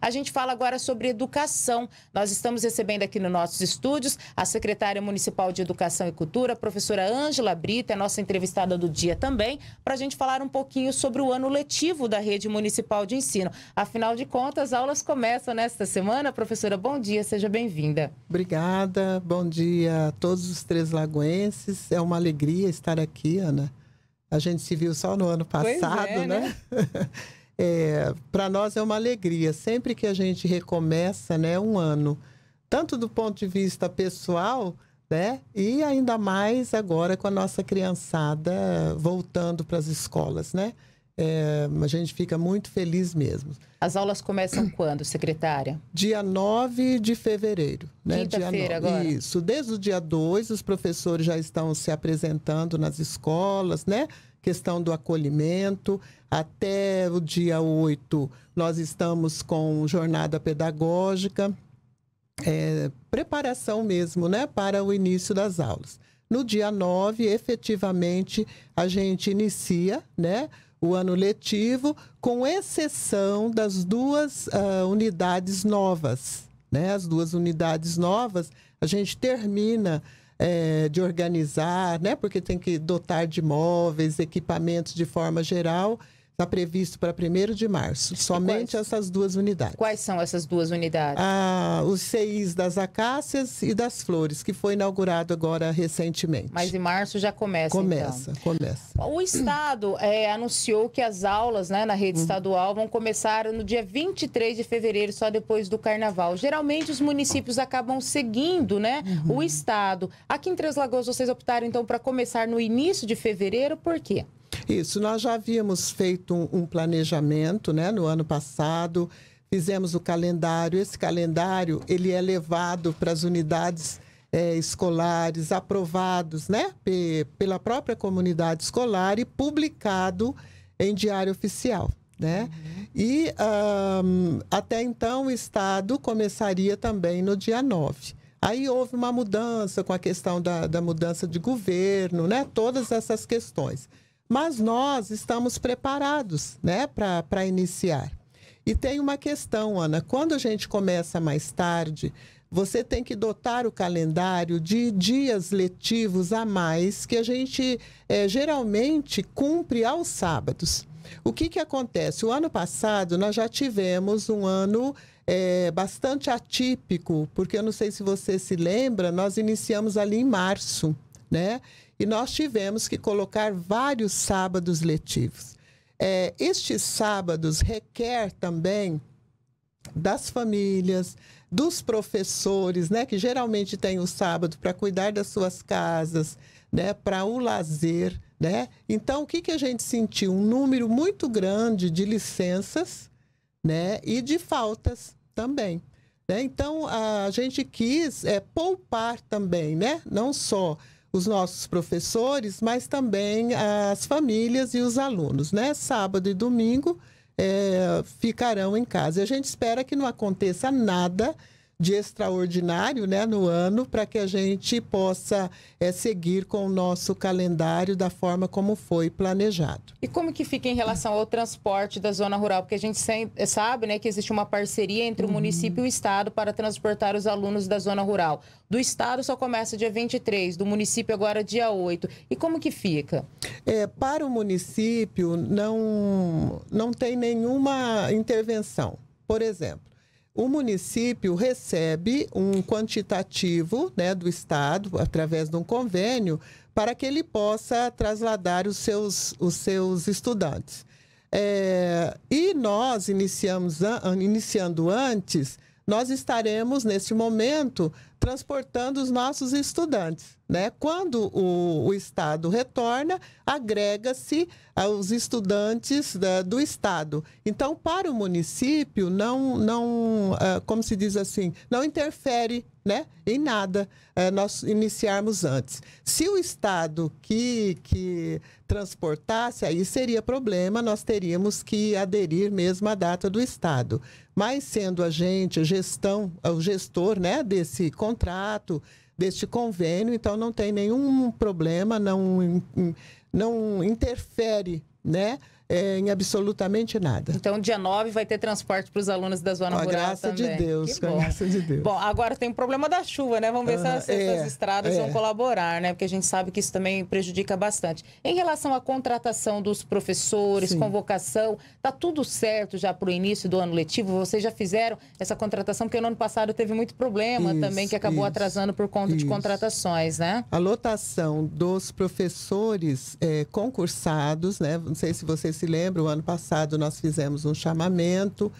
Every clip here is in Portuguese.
A gente fala agora sobre educação. Nós estamos recebendo aqui nos nossos estúdios a secretária municipal de Educação e Cultura, a professora Ângela Brita, é nossa entrevistada do dia também, para a gente falar um pouquinho sobre o ano letivo da rede municipal de ensino. Afinal de contas, aulas começam nesta semana. Professora, bom dia, seja bem-vinda. Obrigada, bom dia a todos os três lagoenses. É uma alegria estar aqui, Ana. A gente se viu só no ano é, passado, é, né? né? é, para nós é uma alegria. Sempre que a gente recomeça, né, um ano, tanto do ponto de vista pessoal, né, e ainda mais agora com a nossa criançada voltando para as escolas, né? É, a gente fica muito feliz mesmo. As aulas começam quando, secretária? Dia 9 de fevereiro. Né? Quinta-feira agora. Isso. Desde o dia 2, os professores já estão se apresentando nas escolas, né? Questão do acolhimento. Até o dia 8, nós estamos com jornada pedagógica. É, preparação mesmo, né? Para o início das aulas. No dia 9, efetivamente, a gente inicia, né? o ano letivo, com exceção das duas uh, unidades novas. Né? As duas unidades novas, a gente termina é, de organizar, né? porque tem que dotar de móveis, equipamentos de forma geral, Está previsto para 1 de março. Somente quais, essas duas unidades. Quais são essas duas unidades? Ah, os CIs das acácias e das flores, que foi inaugurado agora recentemente. Mas em março já começa. Então. Começa, então. começa. O Estado é, anunciou que as aulas né, na rede uhum. estadual vão começar no dia 23 de fevereiro, só depois do carnaval. Geralmente os municípios acabam seguindo né, uhum. o Estado. Aqui em Três Lagoas, vocês optaram então para começar no início de fevereiro, por quê? Isso, nós já havíamos feito um, um planejamento né, no ano passado, fizemos o calendário. Esse calendário ele é levado para as unidades é, escolares, aprovados né, pela própria comunidade escolar e publicado em diário oficial. Né? Uhum. E um, ah, até então o Estado começaria também no dia 9. Aí houve uma mudança com a questão da, da mudança de governo, né? todas essas questões. Mas nós estamos preparados né, para iniciar. E tem uma questão, Ana: quando a gente começa mais tarde, você tem que dotar o calendário de dias letivos a mais que a gente é, geralmente cumpre aos sábados. O que, que acontece? O ano passado nós já tivemos um ano é, bastante atípico, porque eu não sei se você se lembra, nós iniciamos ali em março, né? E nós tivemos que colocar vários sábados letivos. É, estes sábados requer também das famílias, dos professores, né, que geralmente têm o sábado para cuidar das suas casas, né, para o lazer, né? Então, o que, que a gente sentiu? Um número muito grande de licenças, né, e de faltas também. Né? Então, a gente quis é, poupar também, né? Não só os nossos professores, mas também as famílias e os alunos, né? Sábado e domingo é, ficarão em casa. E a gente espera que não aconteça nada de extraordinário né, no ano para que a gente possa é, seguir com o nosso calendário da forma como foi planejado. E como que fica em relação ao transporte da zona rural? Porque a gente é, sabe né, que existe uma parceria entre o uhum. município e o Estado para transportar os alunos da zona rural. Do Estado só começa dia 23, do município agora dia 8. E como que fica? É, para o município, não, não tem nenhuma intervenção. Por exemplo, o município recebe um quantitativo né, do Estado, através de um convênio, para que ele possa trasladar os seus, os seus estudantes. É, e nós iniciamos, iniciando antes, nós estaremos, neste momento, transportando os nossos estudantes. Né? Quando o, o Estado retorna, agrega-se aos ah, estudantes da, né, do Estado. Então, para o município, não, não ah, como se diz assim, não interfere né, em nada ah, nós iniciarmos antes. Se o Estado que, que transportasse, aí seria problema, nós teríamos que aderir mesmo à data do Estado. Mas sendo a gente, a gestão, o gestor né, desse contrato, deste convênio, então não tem nenhum problema, não, não interfere né? É, em absolutamente nada. Então, dia 9 vai ter transporte para os alunos da zona com rural graça também. De Deus, que com bom. a graça de Deus. Bom, agora tem o problema da chuva, né? Vamos ver se, ah, as, é, estradas é. vão colaborar, né? Porque a gente sabe que isso também prejudica bastante. Em relação à contratação dos professores, Sim. convocação, tá tudo certo já para o início do ano letivo? Vocês já fizeram essa contratação? Porque no ano passado teve muito problema isso, também, que acabou isso, atrasando por conta isso. de contratações, né? A lotação dos professores eh, concursados, né? sei se vocês se lembram, ano passado nós fizemos um chamamento,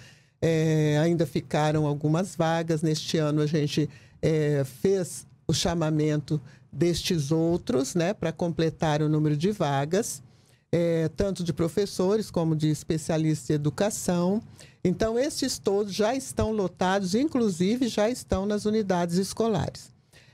é, ainda ficaram algumas vagas. Neste ano a gente é, fez o chamamento destes outros, né, para completar o número de vagas, é, tanto de professores como de especialistas em educação. Então, estes todos já estão lotados, inclusive já estão nas unidades escolares.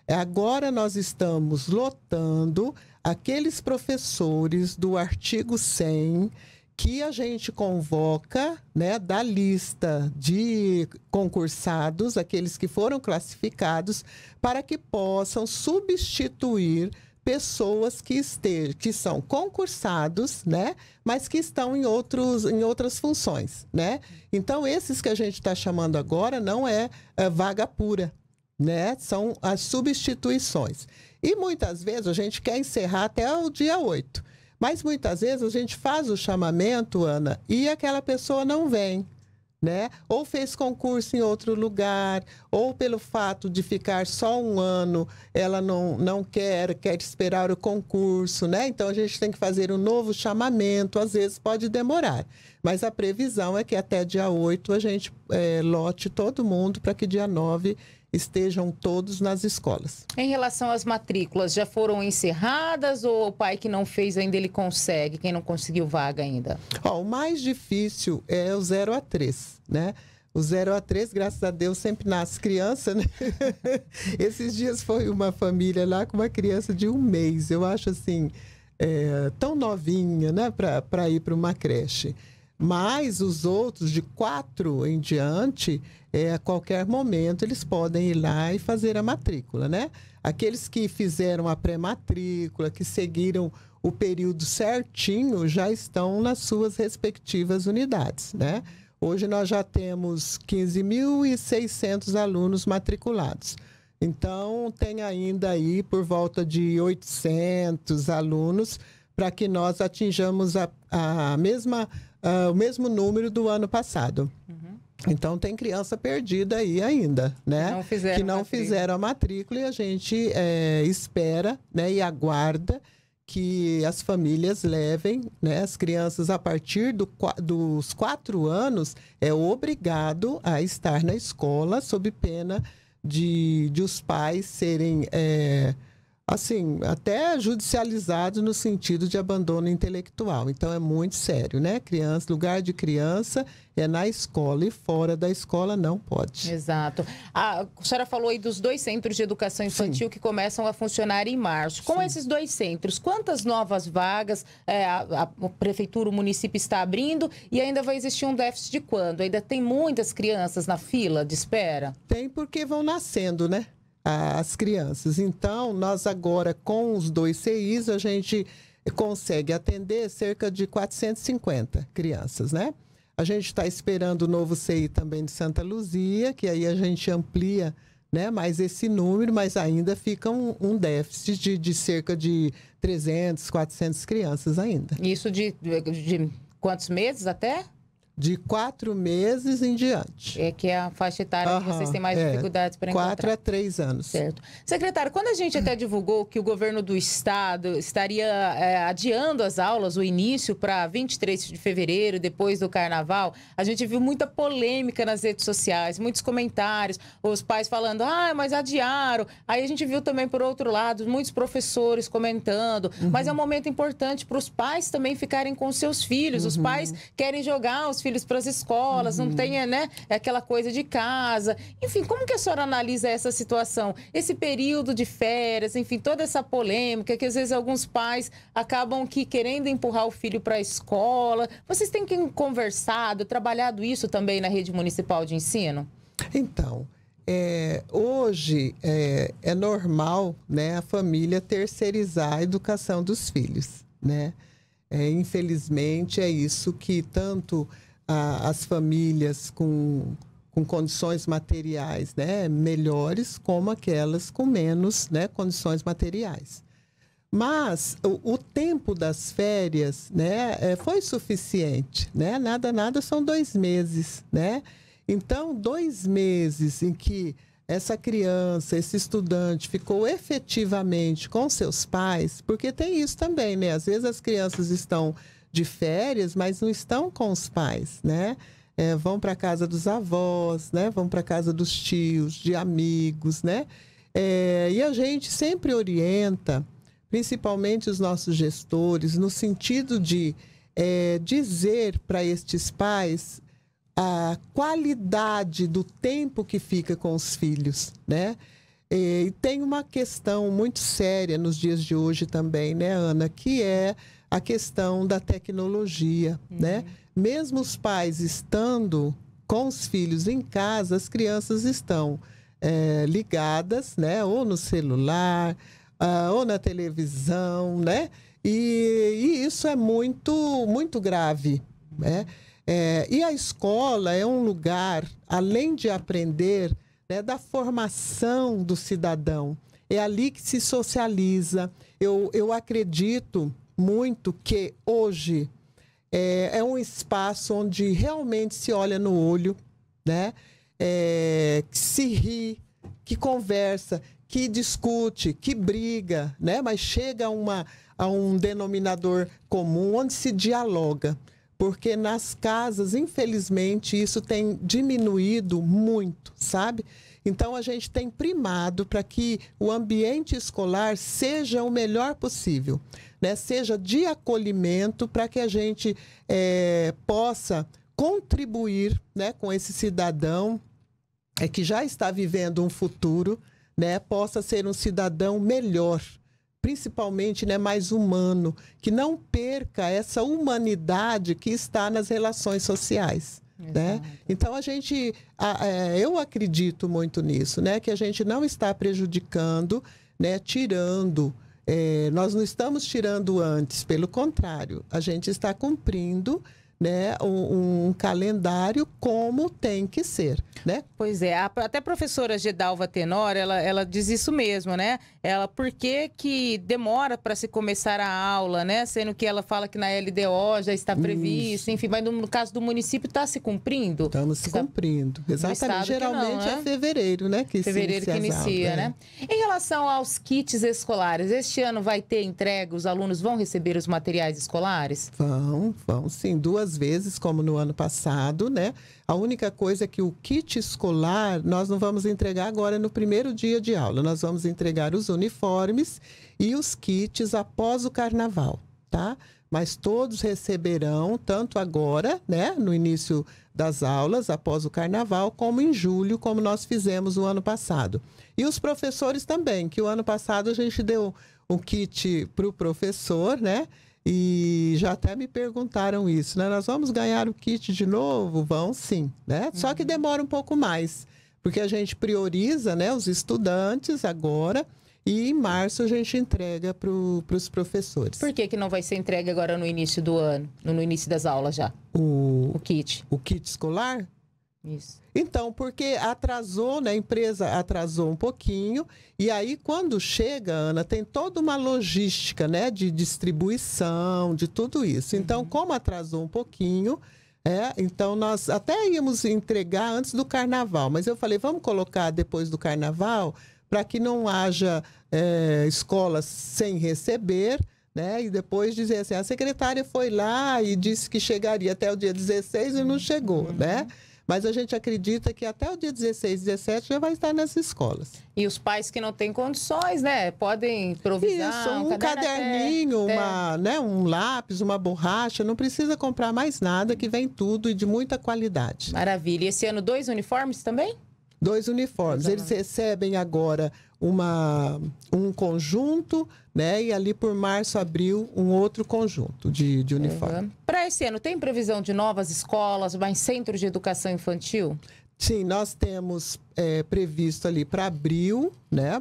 É, agora nós estamos lotando aqueles professores do artigo 100 que a gente convoca, né, da lista de concursados, aqueles que foram classificados, para que possam substituir pessoas que estejam, que são concursados, né, mas que estão em outros em outras funções, né? Então esses que a gente está chamando agora não é, é vaga pura, né? São as substituições. E muitas vezes a gente quer encerrar até o dia 8. Mas muitas vezes a gente faz o chamamento, Ana, e aquela pessoa não vem. Né? Ou fez concurso em outro lugar, ou pelo fato de ficar só um ano, ela não, não quer, quer esperar o concurso, né? Então a gente tem que fazer um novo chamamento, às vezes pode demorar. Mas a previsão é que até dia 8 a gente é, lote todo mundo para que dia 9 estejam todos nas escolas. Em relação às matrículas, já foram encerradas ou o pai que não fez ainda ele consegue, quem não conseguiu vaga ainda? Ó, o mais difícil é o 0 a 3, né? O 0 a 3, graças a Deus, sempre nasce criança, né? Esses dias foi uma família lá com uma criança de um mês. Eu acho assim, é, tão novinha, né, para ir para uma creche. Mas os outros, de quatro em diante, é, a qualquer momento eles podem ir lá e fazer a matrícula, né? Aqueles que fizeram a pré-matrícula, que seguiram o período certinho, já estão nas suas respectivas unidades, né? Hoje nós já temos 15.600 alunos matriculados. Então, tem ainda aí por volta de 800 alunos para que nós atinjamos a, a mesma uh, o mesmo número do ano passado. Uhum. Então tem criança perdida aí ainda, né? Não fizeram que não fizeram a matrícula e a gente é, espera, né? E aguarda que as famílias levem, né? As crianças a partir do, dos quatro anos é obrigado a estar na escola sob pena de, de os pais serem é, assim, até judicializado no sentido de abandono intelectual. Então é muito sério, né? Criança, lugar de criança é na escola e fora da escola não pode. Exato. A, a senhora falou aí dos dois centros de educação infantil Sim. que começam a funcionar em março. Com Sim. esses dois centros, quantas novas vagas é, a, a, prefeitura, o município está abrindo e ainda vai existir um déficit de quando? Ainda tem muitas crianças na fila de espera? Tem porque vão nascendo, né? as crianças. Então, nós agora, com os dois CIs, a gente consegue atender cerca de 450 crianças, né? A gente está esperando o novo CI também de Santa Luzia, que aí a gente amplia né, mais esse número, mas ainda fica um, um déficit de, de, cerca de 300, 400 crianças ainda. Isso de, de quantos meses até? de quatro meses em diante. É que é a faixa etária que vocês têm mais é, dificuldades para encontrar. Quatro a três anos. Certo. Secretário, quando a gente até divulgou que o governo do estado estaria é, adiando as aulas, o início para 23 de fevereiro, depois do carnaval, a gente viu muita polêmica nas redes sociais, muitos comentários, os pais falando, ah, mas adiaram. Aí a gente viu também, por outro lado, muitos professores comentando, uhum. mas é um uhum. momento importante para os pais também ficarem com seus filhos. Uhum. Os pais querem jogar os filhos para as escolas, uhum. não tenha né, aquela coisa de casa. Enfim, como que a senhora analisa essa situação? Esse período de férias, enfim, toda essa polêmica que às vezes alguns pais acabam que querendo empurrar o filho para a escola. Vocês têm que conversado, trabalhado isso também na rede municipal de ensino? Então, é, hoje é, é, normal né, a família terceirizar a educação dos filhos. Né? É, infelizmente, é isso que tanto a, as famílias com, com condições materiais né, melhores, como aquelas com menos né, condições materiais. Mas o, o tempo das férias né, é, foi suficiente, né? nada, nada, são dois meses. Né? Então, dois meses em que essa criança, esse estudante ficou efetivamente com seus pais, porque tem isso também, né? Às vezes as crianças estão de férias, mas não estão com os pais, né? É, vão para casa dos avós, né? Vão para casa dos tios, de amigos, né? É, e a gente sempre orienta, principalmente os nossos gestores, no sentido de é, dizer para estes pais a qualidade do tempo que fica com os filhos, né? É, e tem uma questão muito séria nos dias de hoje também, né, Ana, que é a questão da tecnologia, uhum. né? Mesmo os pais estando com os filhos em casa, as crianças estão é, ligadas, né? Ou no celular, ah, ou na televisão, né? E, e, isso é muito, muito grave, né? É, e a escola é um lugar, além de aprender, né, da formação do cidadão. É ali que se socializa. Eu, eu acredito muito que hoje é, é um espaço onde realmente se olha no olho, né? É, que se ri, que conversa, que discute, que briga, né? Mas chega a, uma, a um denominador comum onde se dialoga. Porque nas casas, infelizmente, isso tem diminuído muito, sabe? Então, a gente tem primado para que o ambiente escolar seja o melhor possível, né? seja de acolhimento, para que a gente é, possa contribuir né, com esse cidadão é, que já está vivendo um futuro, né, possa ser um cidadão melhor principalmente né, mais humano, que não perca essa humanidade que está nas relações sociais. Né? Então a gente, a, a, é, eu acredito muito nisso, né? Que a gente não está prejudicando, né? Tirando, é, nós não estamos tirando antes, pelo contrário, a gente está cumprindo né, um, um calendário como tem que ser, né? Pois é, até a professora Gedalva Tenor, ela, ela diz isso mesmo, né? Ela, por que que demora para se começar a aula, né? Sendo que ela fala que na LDO já está previsto, enfim, mas no caso do município está se cumprindo? Estamos se cumprindo, exatamente. Geralmente não, é né? fevereiro, né? Que fevereiro que inicia, aulas, é. né? É. Em relação aos kits escolares, este ano vai ter entrega, os alunos vão receber os materiais escolares? Vão, vão sim, duas vezes, como no ano passado, né? A única coisa é que o kit escolar nós não vamos entregar agora no primeiro dia de aula. Nós vamos entregar os uniformes e os kits após o carnaval, tá? Mas todos receberão, tanto agora, né, no início das aulas, após o carnaval, como em julho, como nós fizemos o ano passado. E os professores também, que o ano passado a gente deu um kit para o professor, né? E já até me perguntaram isso, né? Nós vamos ganhar o kit de novo? Vão sim, né? Uhum. Só que uhum. demora um pouco mais, porque a gente prioriza né, os estudantes agora. E em março a gente entrega para os professores. Por que, que não vai ser entregue agora no início do ano, no início das aulas já? O, o kit. O kit escolar? Isso. Então, porque atrasou, né? A empresa atrasou um pouquinho. E aí, quando chega, Ana, tem toda uma logística, né? De distribuição, de tudo isso. Uhum. Então, uhum. como atrasou um pouquinho, é, então nós até íamos entregar antes do carnaval, mas eu falei, vamos colocar depois do carnaval para que não haja é, escolas sem receber. Né? E depois dizer assim, a secretária foi lá e disse que chegaria até o dia 16 e não uhum. chegou, né? uhum. né? Mas a gente acredita que até o dia 16, 17 já vai estar nessas escolas. E os pais que não têm condições, né? Podem providenciar Isso, um, um caderninho, até, uma, né, um lápis, uma borracha. Não precisa comprar mais nada, que vem tudo e de muita qualidade. Maravilha. E esse ano, dois uniformes também? dois uniformes. Exatamente. Eles recebem agora uma, um conjunto, né? E ali por março, abril, um outro conjunto de, de uniforme. Uhum. Para esse ano, tem previsão de novas escolas, mais centros de educação infantil? Sim, nós temos é, previsto ali para abril, né?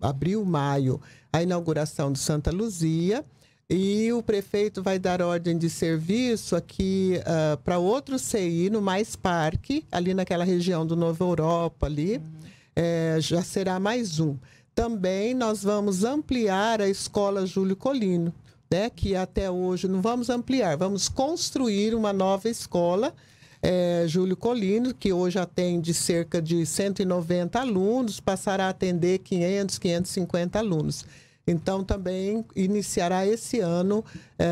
Abril, maio, a inauguração do Santa Luzia. E o prefeito vai dar ordem de serviço aqui uh, ah, para outro CI no Mais Parque, ali naquela região do Nova Europa ali. Uhum. É, já será mais um. Também nós vamos ampliar a escola Júlio Colino, né? Que até hoje não vamos ampliar, vamos construir uma nova escola. É, Júlio Colino, que hoje atende cerca de 190 alunos, passará a atender 500, 550 alunos. Então, também iniciará esse ano. É,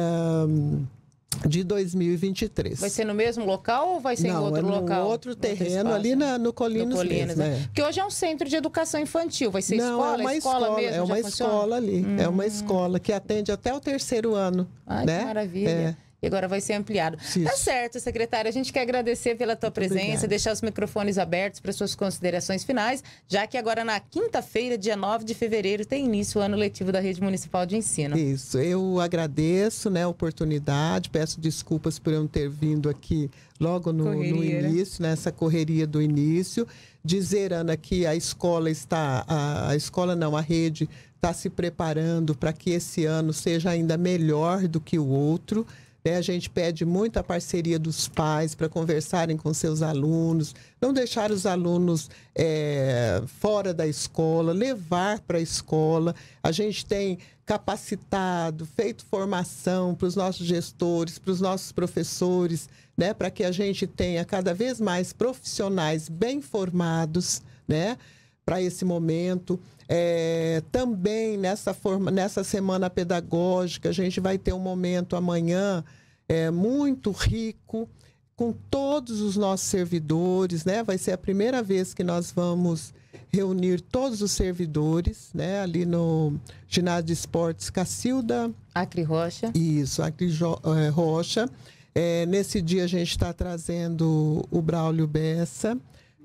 de 2023. Vai ser no mesmo local ou vai ser Não, em outro é no local? outro terreno, ali na, no Colinas, no Colinas mesmo, né? Porque é. hoje é um centro de educação infantil, vai ser Não, é escola, é uma escola, escola mesmo? É uma funciona? escola ali, hum. é uma hum. escola que atende até o terceiro ano. Ai, né? que maravilha. É. E agora vai ser ampliado. Isso. Tá certo, secretário. A gente quer agradecer pela tua Muito presença, obrigado. deixar os microfones abertos para suas considerações finais, já que agora na quinta-feira, dia 9 de fevereiro, tem início o ano letivo da Rede Municipal de Ensino. Isso. Eu agradeço né, a oportunidade, peço desculpas por eu não ter vindo aqui logo no, no início, nessa correria do início. Dizer, Ana, que a escola está, a, a escola não, a rede está se preparando para que esse ano seja ainda melhor do que o outro. Né? A gente pede muito a parceria dos pais para conversarem com seus alunos, não deixar os alunos é, fora da escola, levar para a escola. A gente tem capacitado, feito formação para os nossos gestores, para os nossos professores, né? para que a gente tenha cada vez mais profissionais bem formados, né? para esse momento. É, também nessa, forma, nessa semana pedagógica, a gente vai ter um momento amanhã é, muito rico com todos os nossos servidores, né? Vai ser a primeira vez que nós vamos reunir todos os servidores, né? Ali no ginásio de esportes Cacilda. Acre Rocha. Isso, Acre jo é, Rocha. É, nesse dia a gente está trazendo o Braulio Bessa,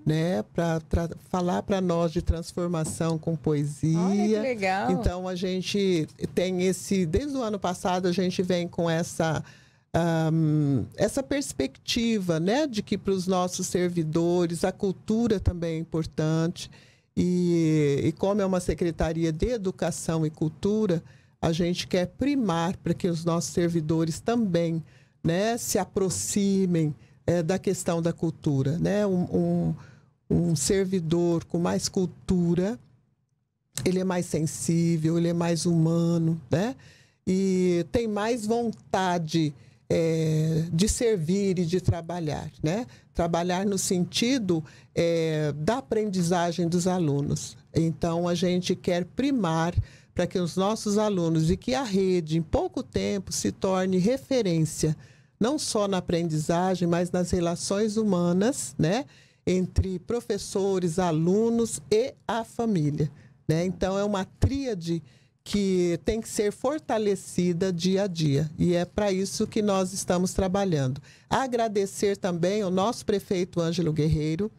né, para falar para nós de transformação com poesia. Olha que legal. Então a gente tem esse, desde o ano passado a gente vem com essa um, essa perspectiva, né, de que para os nossos servidores a cultura também é importante e, e como é uma secretaria de educação e cultura a gente quer primar para que os nossos servidores também, né, se aproximem é, da questão da cultura, né, um, um um servidor com mais cultura, ele é mais sensível, ele é mais humano, né? E tem mais vontade é, de servir e de trabalhar, né? Trabalhar no sentido é, da aprendizagem dos alunos. Então, a gente quer primar para que os nossos alunos e que a rede, em pouco tempo, se torne referência, não só na aprendizagem, mas nas relações humanas, né? entre professores, alunos e a família. Né? Então, é uma tríade que tem que ser fortalecida dia a dia. E é para isso que nós estamos trabalhando. Agradecer também ao nosso prefeito Ângelo Guerreiro.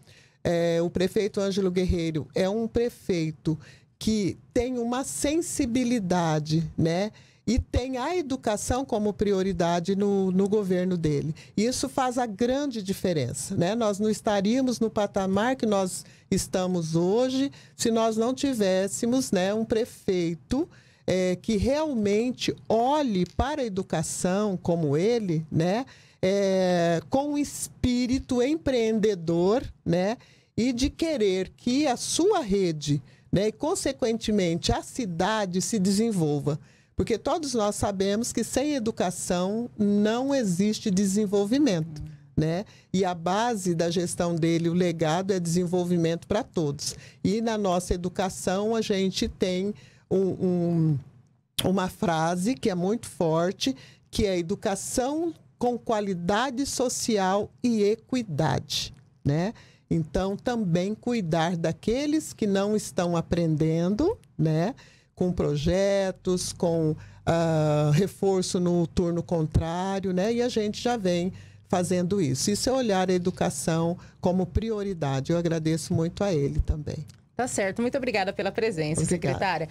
É, o prefeito Ângelo Guerreiro é um prefeito que tem uma sensibilidade, né? E tem a educação como prioridade no, no governo dele. Isso faz a grande diferença. Né? Nós não estaríamos no patamar que nós estamos hoje se nós não tivéssemos né, um prefeito é, que realmente olhe para a educação como ele, né? É, com um espírito empreendedor né? e de querer que a sua rede né? e, consequentemente, a cidade se desenvolva. Porque todos nós sabemos que sem educação não existe desenvolvimento. Né? E a base da gestão dele, o legado, é desenvolvimento para todos. E na nossa educação, a gente tem um, um, uma frase que é muito forte, que é educação com qualidade social e equidade. Né? Então, também cuidar daqueles que não estão aprendendo, né? Com projetos, com uh, reforço no turno contrário, né? E a gente já vem fazendo isso. Isso é olhar a educação como prioridade. Eu agradeço muito a ele também. Tá certo. Muito obrigada pela presença, obrigada. secretária.